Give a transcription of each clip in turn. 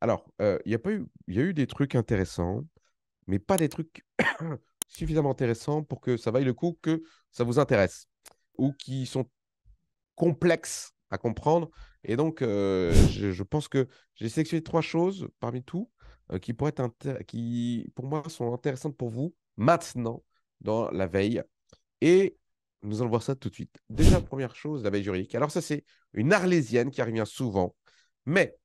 Alors, euh, il y, a eu... y a eu des trucs intéressants, mais pas des trucs suffisamment intéressants pour que ça vaille le coup que ça vous intéresse ou qui sont complexes à comprendre. Et donc, euh, je, pense que j'ai sélectionné trois choses parmi tout euh, qui, pourraient être qui, pour moi, sont intéressantes pour vous maintenant, dans la veille. Et nous allons voir ça tout de suite. Déjà, première chose, la veille juridique. Alors, ça, c'est une arlésienne qui revient souvent. Mais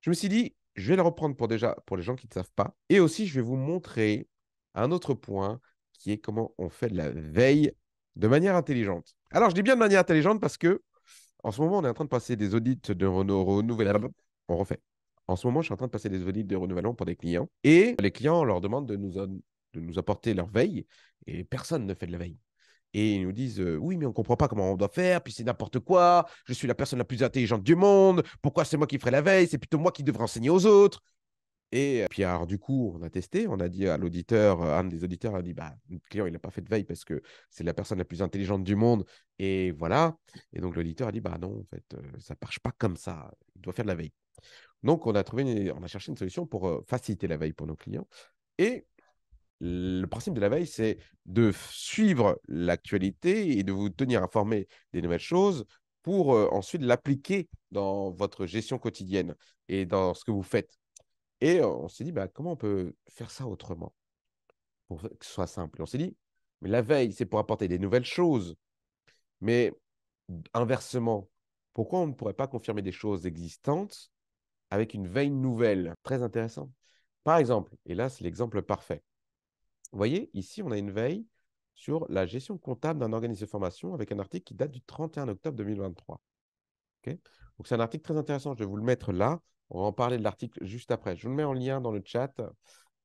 je me suis dit, je vais la reprendre pour déjà pour les gens qui ne savent pas. Et aussi, je vais vous montrer un autre point qui est comment on fait de la veille de manière intelligente. Alors, je dis bien de manière intelligente parce que en ce moment, on est en train de passer des audits de renouvellement. On refait. En ce moment, je suis en train de passer des audits de renouvellement pour des clients. Et les clients, leur demande de nous, de nous apporter leur veille. Et personne ne fait de la veille et ils nous disent oui mais on comprend pas comment on doit faire puis c'est n'importe quoi je suis la personne la plus intelligente du monde pourquoi c'est moi qui ferai la veille c'est plutôt moi qui devrais enseigner aux autres et puis alors du coup on a testé on a dit à l'auditeur un des auditeurs a dit bah client il n'a pas fait de veille parce que c'est la personne la plus intelligente du monde et voilà et donc l'auditeur a dit bah non en fait ça ne marche pas comme ça il doit faire de la veille donc on a trouvé on a cherché une solution pour faciliter la veille pour nos clients et le principe de la veille, c'est de suivre l'actualité et de vous tenir informé des nouvelles choses pour ensuite l'appliquer dans votre gestion quotidienne et dans ce que vous faites. Et on s'est dit, bah, comment on peut faire ça autrement pour que ce soit simple On s'est dit, mais la veille, c'est pour apporter des nouvelles choses. Mais inversement, pourquoi on ne pourrait pas confirmer des choses existantes avec une veille nouvelle Très intéressant. Par exemple, et là, c'est l'exemple parfait. Vous voyez, ici, on a une veille sur la gestion comptable d'un organisme de formation avec un article qui date du 31 octobre 2023. Donc, c'est un article très intéressant. Je vais vous le mettre là. On va en parler de l'article juste après. Je vous le mets en lien dans le chat,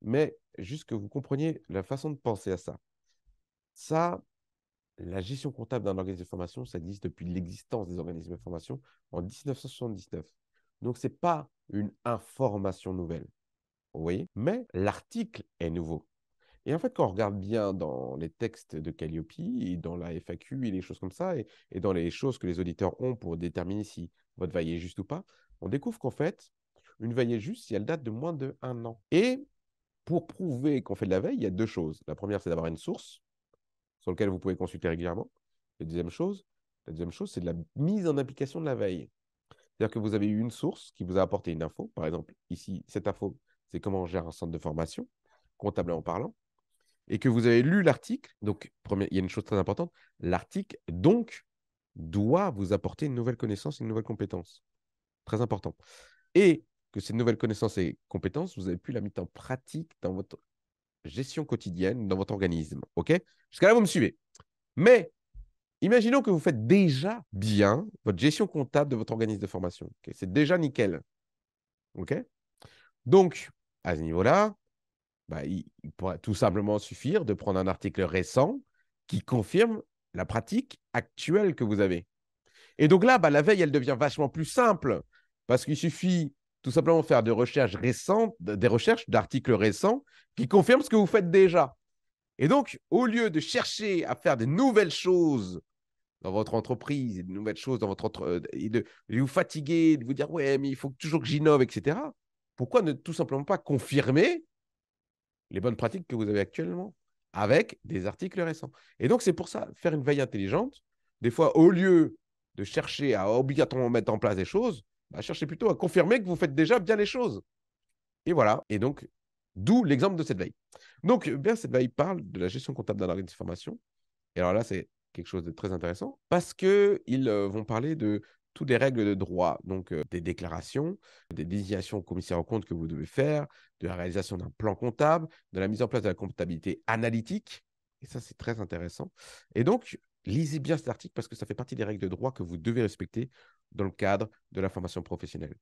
mais juste que vous compreniez la façon de penser à ça. Ça, la gestion comptable d'un organisme de formation, ça existe depuis l'existence des organismes de formation en 1979. Donc, ce n'est pas une information nouvelle. Vous Mais l'article est nouveau. Et en fait, quand on regarde bien dans les textes de Calliope, et dans la FAQ et les choses comme ça, et, dans les choses que les auditeurs ont pour déterminer si votre veille est juste ou pas, on découvre qu'en fait, une veille est juste si elle date de moins de an. Et pour prouver qu'on fait de la veille, il y a deux choses. La première, c'est d'avoir une source sur laquelle vous pouvez consulter régulièrement. La deuxième chose, la deuxième chose, c'est de la mise en application de la veille. C'est-à-dire que vous avez eu une source qui vous a apporté une info. Par exemple, ici, cette info, c'est comment on gère un centre de formation, comptablement parlant et que vous avez lu l'article, donc il y a une chose très importante, l'article donc doit vous apporter une nouvelle connaissance, une nouvelle compétence. Très important. Et que cette nouvelle connaissance et compétence, vous avez pu la mettre en pratique dans votre gestion quotidienne, dans votre organisme. OK Jusqu'à là, vous me suivez. Mais imaginons que vous faites déjà bien votre gestion comptable de votre organisme de formation. C'est déjà nickel. OK Donc, à ce niveau-là, bah, il, pourrait tout simplement suffire de prendre un article récent qui confirme la pratique actuelle que vous avez. Et donc là, bah, la veille, elle devient vachement plus simple parce qu'il suffit tout simplement de faire des recherches récentes, des recherches d'articles récents qui confirment ce que vous faites déjà. Et donc, au lieu de chercher à faire de nouvelles choses dans votre entreprise, de nouvelles choses dans votre euh, de, vous fatiguer, de vous dire ouais, mais il faut toujours que j'innove, etc. Pourquoi ne tout simplement pas confirmer les bonnes pratiques que vous avez actuellement avec des articles récents. Et donc, c'est pour ça, faire une veille intelligente, des fois, au lieu de chercher à obligatoirement mettre en place des choses, bah, cherchez plutôt à confirmer que vous faites déjà bien les choses. Et voilà. Et donc, d'où l'exemple de cette veille. Donc, eh bien, cette veille parle de la gestion comptable d'un organisme de formation. Et alors là, c'est quelque chose de très intéressant parce qu'ils euh, vont parler de toutes les règles de droit, donc des déclarations, des désignations au commissaire aux comptes que vous devez faire, de la réalisation d'un plan comptable, de la mise en place de la comptabilité analytique. Et ça, c'est très intéressant. Et donc, lisez bien cet article parce que ça fait partie des règles de droit que vous devez respecter dans le cadre de la formation professionnelle.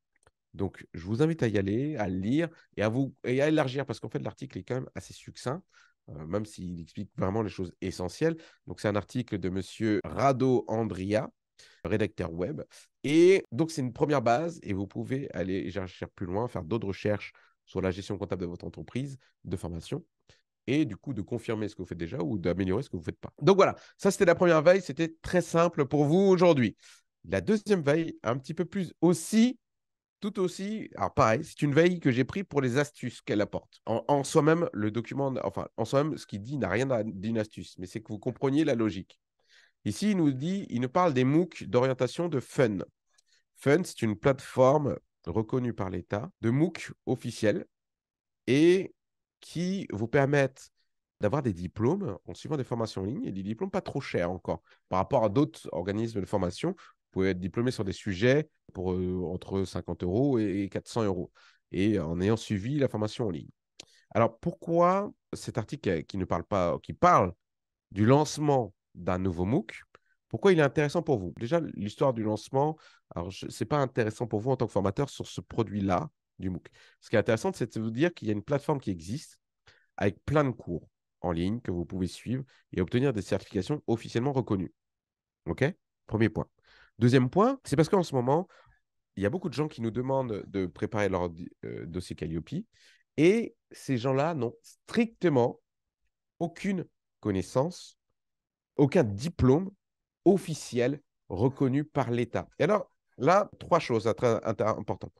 Donc, je vous invite à y aller, à le lire et à, vous, et à élargir parce qu'en fait, l'article est quand même assez succinct. Euh, même s'il explique vraiment les choses essentielles. Donc, c'est un article de M. Rado Andria, rédacteur web. Et donc, c'est une première base et vous pouvez aller chercher plus loin, faire d'autres recherches sur la gestion comptable de votre entreprise de formation et du coup de confirmer ce que vous faites déjà ou d'améliorer ce que vous ne faites pas. Donc voilà, ça c'était la première veille, c'était très simple pour vous aujourd'hui. La deuxième veille, un petit peu plus aussi, tout aussi, alors pareil, c'est une veille que j'ai pris pour les astuces qu'elle apporte. En, soi-même, le document, enfin, en soi-même, ce qu'il dit n'a rien d'une astuce, mais c'est que vous compreniez la logique. Ici, il nous dit, il nous parle des MOOC d'orientation de Fun. Fun, c'est une plateforme reconnue par l'État de MOOC officiel et qui vous permettent d'avoir des diplômes en suivant des formations en ligne et des diplômes pas trop chers encore par rapport à d'autres organismes de formation. Vous pouvez être diplômé sur des sujets pour euh, entre 50 euros et 400 euros et en ayant suivi la formation en ligne. Alors pourquoi cet article qui ne parle pas, qui parle du lancement d'un nouveau MOOC. Pourquoi il est intéressant pour vous Déjà, l'histoire du lancement, alors ce n'est pas intéressant pour vous en tant que formateur sur ce produit-là du MOOC. Ce qui est intéressant, c'est de vous dire qu'il y a une plateforme qui existe avec plein de cours en ligne que vous pouvez suivre et obtenir des certifications officiellement reconnues. OK Premier point. Deuxième point, c'est parce qu'en ce moment, il y a beaucoup de gens qui nous demandent de préparer leur euh, dossier Calliope et ces gens-là n'ont strictement aucune connaissance aucun diplôme officiel reconnu par l'État. Et alors, là, trois choses importantes.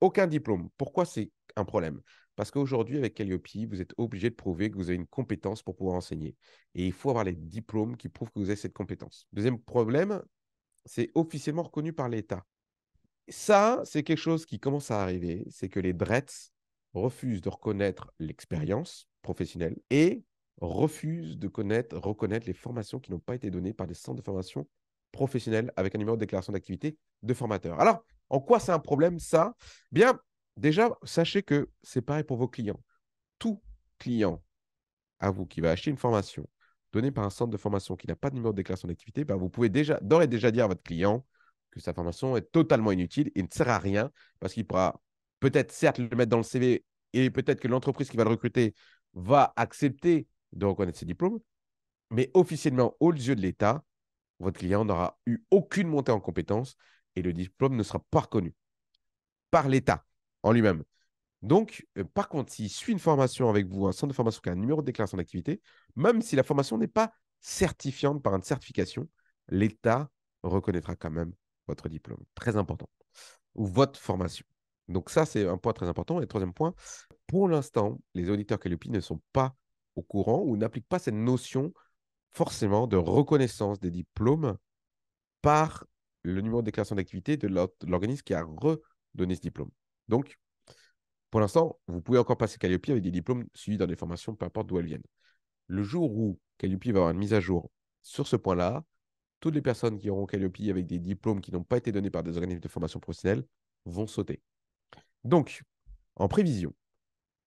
Aucun diplôme. Pourquoi c'est un problème Parce qu'aujourd'hui, avec Calliope, vous êtes obligé de prouver que vous avez une compétence pour pouvoir enseigner. Et il faut avoir les diplômes qui prouvent que vous avez cette compétence. Deuxième problème, c'est officiellement reconnu par l'État. Ça, c'est quelque chose qui commence à arriver, c'est que les DRETS refusent de reconnaître l'expérience professionnelle et refuse de connaître, reconnaître les formations qui n'ont pas été données par des centres de formation professionnels avec un numéro de déclaration d'activité de formateur. Alors, en quoi c'est un problème ça Bien, déjà, sachez que c'est pareil pour vos clients. Tout client à vous qui va acheter une formation donnée par un centre de formation qui n'a pas de numéro de déclaration d'activité, ben, vous pouvez déjà d'ores et déjà dire à votre client que sa formation est totalement inutile et ne sert à rien parce qu'il pourra peut-être certes le mettre dans le CV et peut-être que l'entreprise qui va le recruter va accepter de reconnaître ses diplômes. Mais officiellement, aux yeux de l'État, votre client n'aura eu aucune montée en compétences et le diplôme ne sera pas reconnu par l'État en lui-même. Donc, euh, par contre, s'il suit une formation avec vous, un centre de formation qui a un numéro de déclaration d'activité, même si la formation n'est pas certifiante par une certification, l'État reconnaîtra quand même votre diplôme. Très important. Ou votre formation. Donc ça, c'est un point très important. Et troisième point, pour l'instant, les auditeurs Calliope ne sont pas au courant ou n'applique pas cette notion forcément de reconnaissance des diplômes par le numéro de déclaration d'activité de l'organisme qui a redonné ce diplôme. Donc, pour l'instant, vous pouvez encore passer Calliope avec des diplômes suivis dans des formations, peu importe d'où elles viennent. Le jour où Calliope va avoir une mise à jour sur ce point-là, toutes les personnes qui auront Calliope avec des diplômes qui n'ont pas été donnés par des organismes de formation professionnelle vont sauter. Donc, en prévision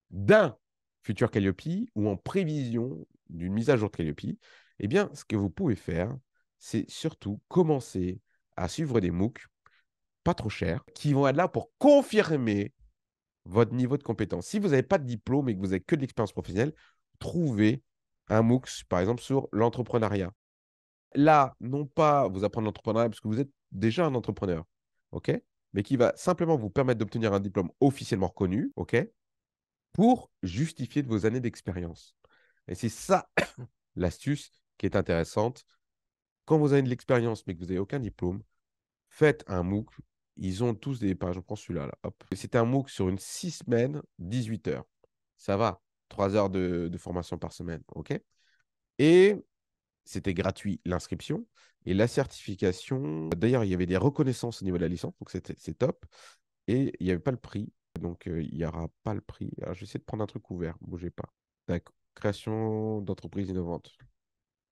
d'un futur Calliope ou en prévision d'une mise à jour de Calliope, eh bien, ce que vous pouvez faire, c'est surtout commencer à suivre des MOOC pas trop chers qui vont être là pour confirmer votre niveau de compétence. Si vous n'avez pas de diplôme et que vous n'avez que de l'expérience professionnelle, trouvez un MOOC, par exemple, sur l'entrepreneuriat. Là, non pas vous apprendre l'entrepreneuriat parce que vous êtes déjà un entrepreneur, ok mais qui va simplement vous permettre d'obtenir un diplôme officiellement reconnu, ok pour justifier de vos années d'expérience. Et c'est ça l'astuce qui est intéressante. Quand vous avez de l'expérience mais que vous n'avez aucun diplôme, faites un MOOC. Ils ont tous des pages. Je prends celui-là. C'était un MOOC sur une six semaines, 18 heures. Ça va. trois heures de, formation par semaine. OK Et c'était gratuit l'inscription et la certification. D'ailleurs, il y avait des reconnaissances au niveau de la licence, donc c'est top. Et il n'y avait pas le prix donc il y n'y aura pas le prix. Alors, je vais essayer de prendre un truc ouvert, bougez pas. D'accord. Création d'entreprise innovante.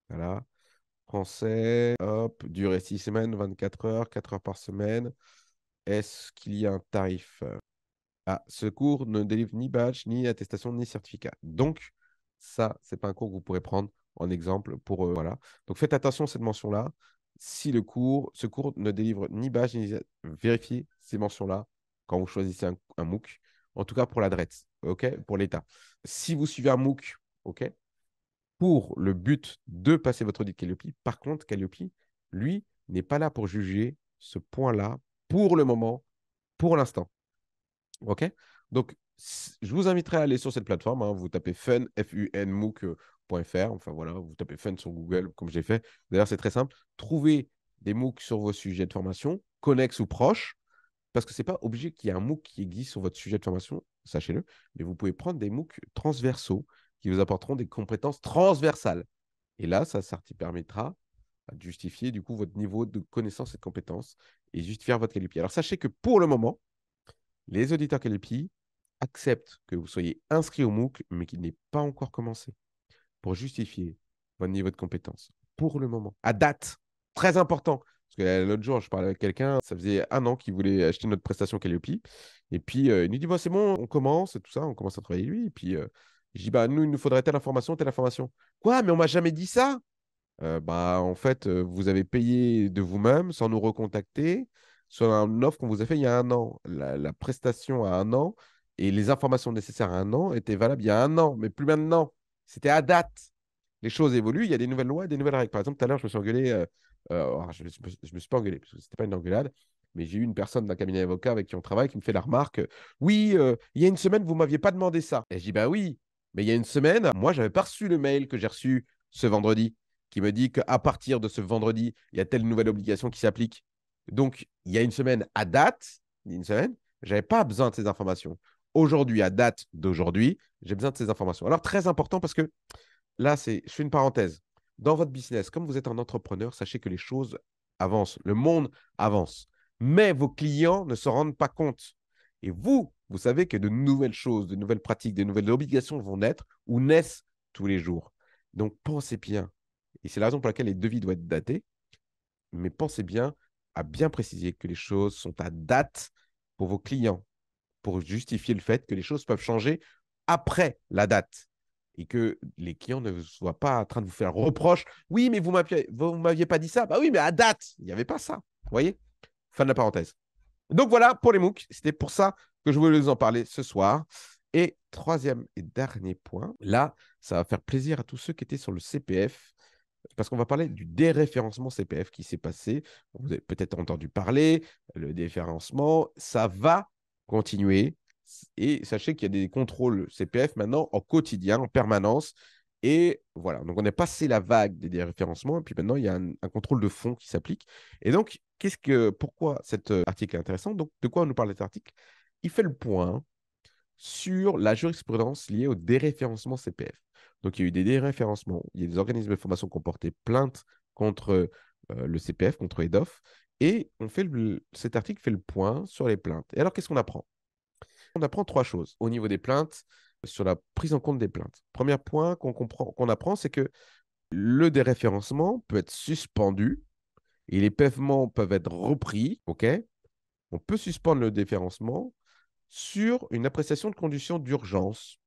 Voilà. Français, hop, durée 6 semaines, 24 heures, 4 heures par semaine. Est-ce qu'il y a un tarif Ah, ce cours ne délivre ni badge, ni attestation, ni certificat. Donc, ça, c'est pas un cours que vous pourrez prendre en exemple pour voilà. Donc faites attention à cette mention-là. Si le cours, ce cours ne délivre ni badge vérifiez ces mentions-là quand vous choisissez un un MOOC, en tout cas pour l'adresse, ok, pour l'État. Si vous suivez un MOOC, ok, pour le but de passer votre audit Calliope, par contre, Calliope, lui, n'est pas là pour juger ce point-là pour le moment, pour l'instant. OK Donc, je vous inviterai à aller sur cette plateforme. Hein. Vous tapez fun, Enfin, voilà, vous tapez fun sur Google, comme j'ai fait. D'ailleurs, c'est très simple. Trouvez des MOOC sur vos sujets de formation, connexes ou proches parce que ce n'est pas obligé qu'il y ait un MOOC qui existe sur votre sujet de formation, sachez-le, mais vous pouvez prendre des MOOC transversaux qui vous apporteront des compétences transversales. Et là, ça, ça permettra de justifier du coup votre niveau de connaissance et de compétences et justifier votre Calipi. Alors sachez que pour le moment, les auditeurs qualifiés acceptent que vous soyez inscrit au MOOC, mais qu'il n'ait pas encore commencé pour justifier votre niveau de compétence. Pour le moment, à date, très important, parce que euh, l'autre jour, je parlais avec quelqu'un, ça faisait un an qu'il voulait acheter notre prestation Calliope. Et puis, euh, il nous dit c'est bon, on commence, et tout ça, on commence à travailler lui. Et puis, euh, je dis bah, nous, il nous faudrait telle information, telle information. Quoi Mais on m'a jamais dit ça euh, Bah, en fait, vous avez payé de vous-même sans nous recontacter sur une offre qu'on vous a fait il y a un an. La, prestation à un an et les informations nécessaires à un an étaient valables il y a un an, mais plus maintenant. C'était à date les choses évoluent, il y a des nouvelles lois, des nouvelles règles. Par exemple, tout à l'heure, je me suis engueulé euh, je ne me, suis pas engueulé, parce que ce n'était pas une engueulade, mais j'ai eu une personne d'un cabinet d'avocats avec qui on travaille qui me fait la remarque Oui, euh, il y a une semaine, vous ne m'aviez pas demandé ça. Et je dis Bah oui, mais il y a une semaine, moi, j'avais pas reçu le mail que j'ai reçu ce vendredi, qui me dit qu'à partir de ce vendredi, il y a telle nouvelle obligation qui s'applique. Donc, il y a une semaine à date, une semaine, j'avais pas besoin de ces informations. Aujourd'hui, à date d'aujourd'hui, j'ai besoin de ces informations. Alors, très important parce que là, c'est, je fais une parenthèse dans votre business, comme vous êtes un entrepreneur, sachez que les choses avancent, le monde avance, mais vos clients ne se rendent pas compte. Et vous, vous savez que de nouvelles choses, de nouvelles pratiques, de nouvelles obligations vont naître ou naissent tous les jours. Donc pensez bien, et c'est la raison pour laquelle les devis doivent être datés, mais pensez bien à bien préciser que les choses sont à date pour vos clients, pour justifier le fait que les choses peuvent changer après la date et que les clients ne soient pas en train de vous faire reproche. Oui, mais vous ne m'aviez pas dit ça. Bah oui, mais à date, il n'y avait pas ça. Vous voyez Fin de la parenthèse. Donc voilà pour les MOOC. C'était pour ça que je voulais vous en parler ce soir. Et troisième et dernier point, là, ça va faire plaisir à tous ceux qui étaient sur le CPF, parce qu'on va parler du déréférencement CPF qui s'est passé. Vous avez peut-être entendu parler, le déréférencement, ça va continuer. Et sachez qu'il y a des contrôles CPF maintenant en quotidien, en permanence. Et voilà, donc on est passé la vague des déréférencements, et puis maintenant il y a un, contrôle de fond qui s'applique. Et donc, qu'est-ce que, pourquoi cet euh, article est intéressant Donc, de quoi on nous parle cet article Il fait le point sur la jurisprudence liée au déréférencement CPF. Donc, il y a eu des déréférencements, il y a des organismes de formation qui ont porté plainte contre euh, le CPF, contre EDOF, et on fait cet article fait le point sur les plaintes. Et alors, qu'est-ce qu'on apprend on apprend trois choses au niveau des plaintes, sur la prise en compte des plaintes. Premier point qu'on comprend, qu'on apprend, c'est que le déréférencement peut être suspendu et les paiements peuvent être repris. Ok, on peut suspendre le déréférencement sur une appréciation de conditions d'urgence.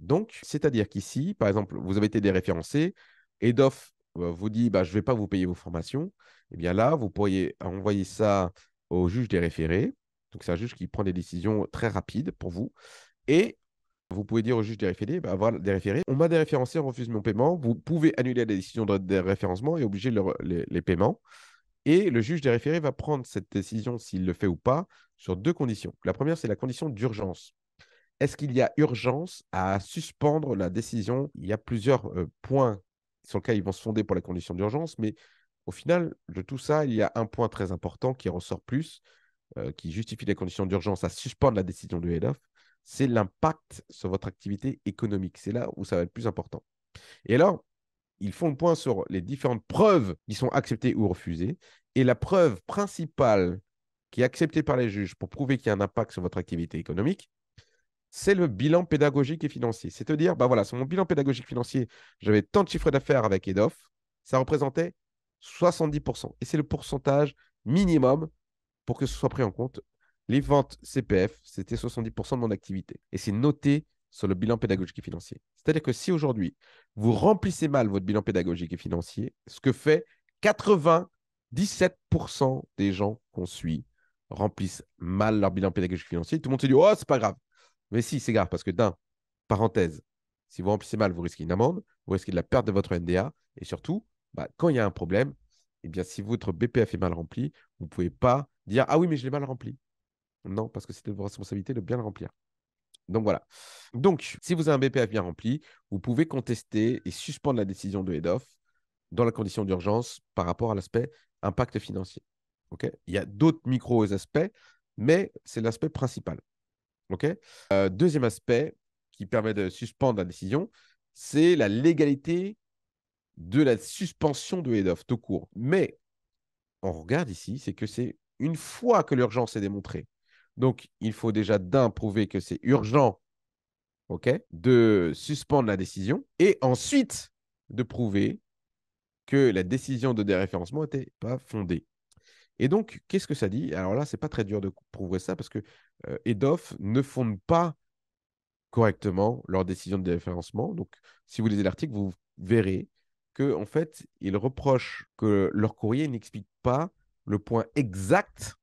Donc, c'est-à-dire qu'ici, par exemple, vous avez été déréférencé, EDOF euh, vous dit bah, je ne vais pas vous payer vos formations. Eh bien là, vous pourriez envoyer ça au juge des référés donc, c'est un juge qui prend des décisions très rapides pour vous. Et vous pouvez dire au juge des référés, bah, des référés on m'a déréférencé, on refuse mon paiement. Vous pouvez annuler la décision de déréférencement et obliger les, paiements. Et le juge des référés va prendre cette décision, s'il le fait ou pas, sur deux conditions. La première, c'est la condition d'urgence. Est-ce qu'il y a urgence à suspendre la décision Il y a plusieurs euh, points sur lesquels ils vont se fonder pour la condition d'urgence, mais au final, de tout ça, il y a un point très important qui ressort plus, euh, qui justifie les conditions d'urgence à suspendre la décision du head c'est l'impact sur votre activité économique. C'est là où ça va être plus important. Et alors, ils font le point sur les différentes preuves qui sont acceptées ou refusées. Et la preuve principale qui est acceptée par les juges pour prouver qu'il y a un impact sur votre activité économique, c'est le bilan pédagogique et financier. C'est à dire, bah voilà, sur mon bilan pédagogique financier, j'avais tant de chiffres d'affaires avec EDOF, ça représentait 70%. Et c'est le pourcentage minimum pour que ce soit pris en compte, les ventes CPF, c'était 70% de mon activité. Et c'est noté sur le bilan pédagogique et financier. C'est-à-dire que si aujourd'hui, vous remplissez mal votre bilan pédagogique et financier, ce que fait 97% des gens qu'on suit remplissent mal leur bilan pédagogique et financier. Tout le monde se dit Oh, c'est pas grave. Mais si, c'est grave, parce que d'un, parenthèse, si vous remplissez mal, vous risquez une amende, vous risquez de la perte de votre NDA, et surtout, bah, quand il y a un problème, eh bien, si votre BPF est mal rempli, vous ne pouvez pas dire Ah oui, mais je l'ai mal rempli. Non, parce que c'est de votre responsabilité de bien le remplir. Donc voilà. Donc, si vous avez un BPF bien rempli, vous pouvez contester et suspendre la décision de head dans la condition d'urgence par rapport à l'aspect impact financier. ok Il y a d'autres micros aspects, mais c'est l'aspect principal. ok euh, deuxième aspect qui permet de suspendre la décision, c'est la légalité de la suspension de Edoff tout court. Mais on regarde ici, c'est que c'est une fois que l'urgence est démontrée. Donc, il faut déjà d'un prouver que c'est urgent, ok, de suspendre la décision, et ensuite de prouver que la décision de déréférencement n'était pas fondée. Et donc, qu'est-ce que ça dit Alors là, ce n'est pas très dur de prouver ça parce que EDOF euh, ne fonde pas correctement leur décision de déréférencement. Donc, si vous lisez l'article, vous verrez que en fait, ils reprochent que leur courrier n'explique pas le point exact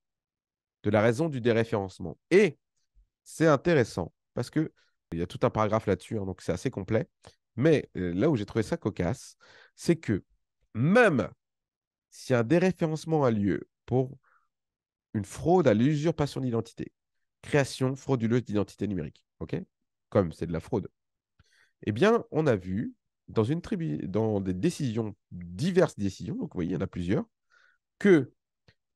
de la raison du déréférencement. Et c'est intéressant parce que il y a tout un paragraphe là-dessus, hein, donc c'est assez complet. Mais euh, là où j'ai trouvé ça cocasse, c'est que même si un déréférencement a lieu pour une fraude à l'usurpation d'identité, création frauduleuse d'identité numérique, ok, comme c'est de la fraude, eh bien, on a vu dans, une dans des décisions, diverses décisions, donc vous voyez, il y en a plusieurs, que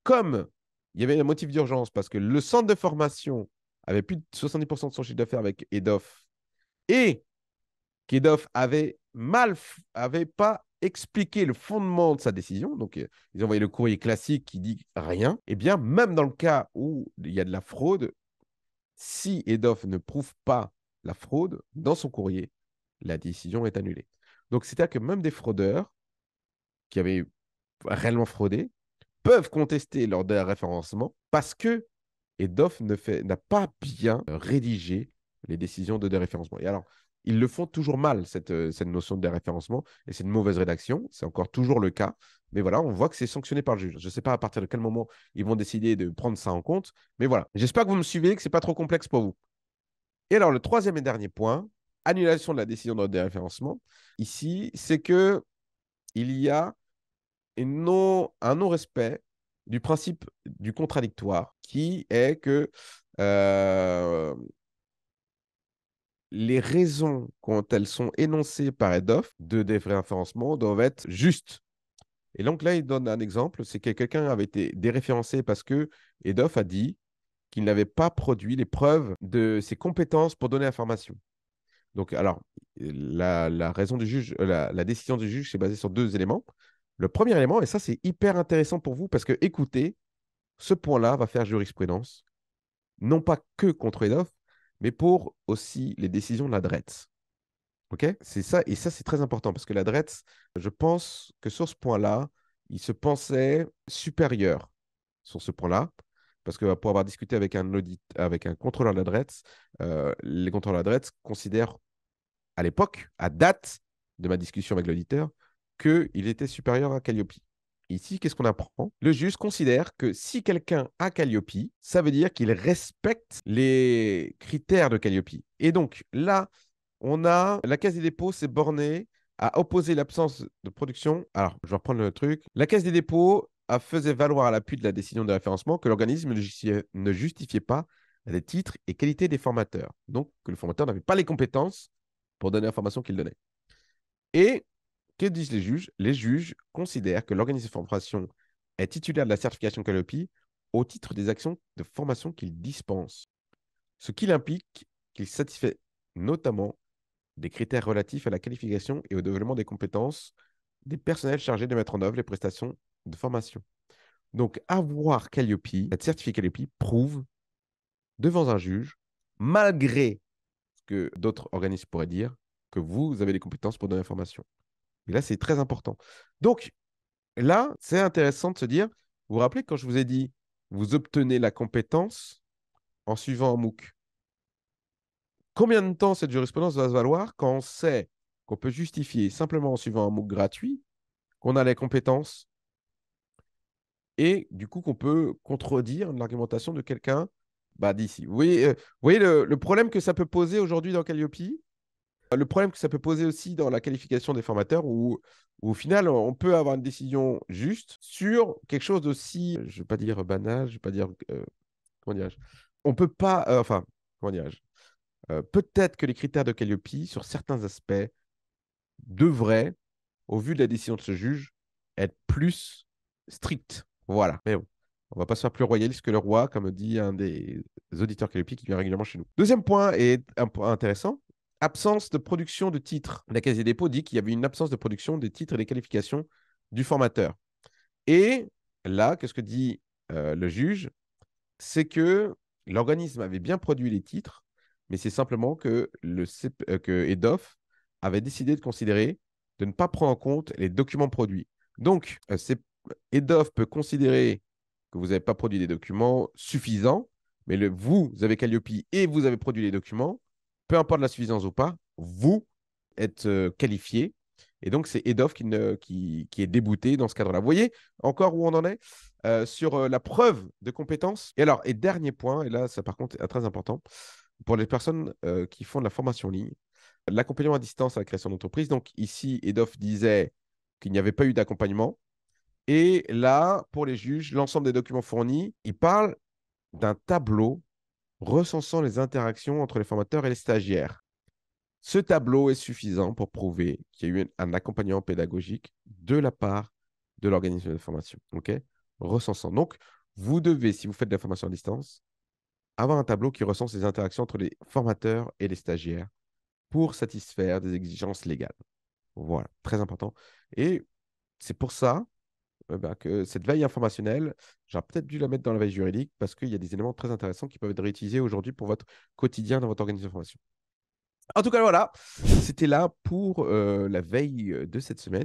comme il y avait un motif d'urgence parce que le centre de formation avait plus de 70% de son chiffre d'affaires avec Edof et qu'Edof avait mal, avait pas expliqué le fondement de sa décision, donc euh, ils ont envoyé le courrier classique qui dit rien, et eh bien même dans le cas où il y a de la fraude, si Edof ne prouve pas la fraude dans son courrier, la décision est annulée. Donc, c'est-à-dire que même des fraudeurs qui avaient réellement fraudé peuvent contester leur déréférencement parce que EDOF n'a pas bien rédigé les décisions de déréférencement. Et alors, ils le font toujours mal, cette, euh, cette notion de déréférencement, et c'est une mauvaise rédaction, c'est encore toujours le cas. Mais voilà, on voit que c'est sanctionné par le juge. Je ne sais pas à partir de quel moment ils vont décider de prendre ça en compte, mais voilà. J'espère que vous me suivez, que ce n'est pas trop complexe pour vous. Et alors, le troisième et dernier point, annulation de la décision de déréférencement, ici, c'est que il y a un non-respect du principe du contradictoire qui est que euh, les raisons, quand elles sont énoncées par EDOF de déréférencement, doivent être justes. Et donc là, il donne un exemple, c'est que quelqu'un avait été déréférencé parce que EDOF a dit qu'il n'avait pas produit les preuves de ses compétences pour donner l'information. Donc, alors, la, raison du juge, euh, la, décision du juge, c'est basée sur deux éléments. Le premier élément, et ça, c'est hyper intéressant pour vous parce que, écoutez, ce point-là va faire jurisprudence, non pas que contre Edoff, mais pour aussi les décisions de la DRETS. OK C'est ça, et ça, c'est très important parce que la DRETS, je pense que sur ce point-là, il se pensait supérieur sur ce point-là. Parce que pour avoir discuté avec un, audit, avec un contrôleur de la DRETS, euh, les contrôleurs de la DRETS considèrent à l'époque, à date de ma discussion avec l'auditeur, qu'il était supérieur à Calliope. Ici, qu'est-ce qu'on apprend Le juge considère que si quelqu'un a Calliope, ça veut dire qu'il respecte les critères de Calliope. Et donc là, on a la Caisse des dépôts s'est bornée à opposer l'absence de production. Alors, je vais reprendre le truc. La Caisse des dépôts a faisait valoir à l'appui de la décision de référencement que l'organisme ne justifiait pas les titres et qualités des formateurs. Donc, que le formateur n'avait pas les compétences pour donner l'information qu'il donnait. Et que disent les juges Les juges considèrent que l'organisme de formation est titulaire de la certification Calliope au titre des actions de formation qu'il dispense, ce qui implique qu'il satisfait notamment des critères relatifs à la qualification et au développement des compétences des personnels chargés de mettre en œuvre les prestations de formation. Donc, avoir Calliope, être certifié Calliope, prouve devant un juge, malgré que d'autres organismes pourraient dire que vous avez les compétences pour donner l'information. Et là, c'est très important. Donc, là, c'est intéressant de se dire, vous vous rappelez quand je vous ai dit, vous obtenez la compétence en suivant un MOOC. Combien de temps cette jurisprudence va se valoir quand on sait qu'on peut justifier simplement en suivant un MOOC gratuit qu'on a les compétences et du coup qu'on peut contredire l'argumentation de quelqu'un bah, d'ici. Euh, vous voyez, le, problème que ça peut poser aujourd'hui dans Calliope euh, Le problème que ça peut poser aussi dans la qualification des formateurs où, au final, on peut avoir une décision juste sur quelque chose d'aussi, euh, je ne vais pas dire banal, je ne vais pas dire. comment dirais-je On peut pas. enfin, comment dirais-je Peut-être que les critères de Calliope, sur certains aspects, devraient, au vu de la décision de ce juge, être plus stricts. Voilà. Mais bon. On va pas se faire plus royaliste que le roi, comme dit un des auditeurs qui vient régulièrement chez nous. Deuxième point, est un point intéressant, absence de production de titres. La Caisse des dépôts dit qu'il y avait une absence de production des titres et des qualifications du formateur. Et là, qu'est-ce que dit euh, le juge C'est que l'organisme avait bien produit les titres, mais c'est simplement que, le euh, EDOF avait décidé de considérer de ne pas prendre en compte les documents produits. Donc, euh, EDOF peut considérer que vous n'avez pas produit des documents suffisants, mais vous, avez Calliope et vous avez produit les documents, peu importe la suffisance ou pas, vous êtes euh, qualifié. Et donc, c'est Edof qui, ne, est débouté dans ce cadre-là. Vous voyez encore où on en est euh, sur euh, la preuve de compétence. Et alors, et dernier point, et là, ça par contre est très important, pour les personnes qui font de la formation en ligne, l'accompagnement à distance à la création d'entreprise. Donc, ici, Edof disait qu'il n'y avait pas eu d'accompagnement. Et là, pour les juges, l'ensemble des documents fournis, ils parlent d'un tableau recensant les interactions entre les formateurs et les stagiaires. Ce tableau est suffisant pour prouver qu'il y a eu un accompagnement pédagogique de la part de l'organisme de formation. Recensant. Donc, vous devez, si vous faites de la formation à distance, avoir un tableau qui recense les interactions entre les formateurs et les stagiaires pour satisfaire des exigences légales. Voilà, très important. Et c'est pour ça eh ben, que cette veille informationnelle, j'aurais peut-être dû la mettre dans la veille juridique parce qu'il y a des éléments très intéressants qui peuvent être réutilisés aujourd'hui pour votre quotidien dans votre organisation de formation. En tout cas, voilà, c'était là pour euh, la veille de cette semaine.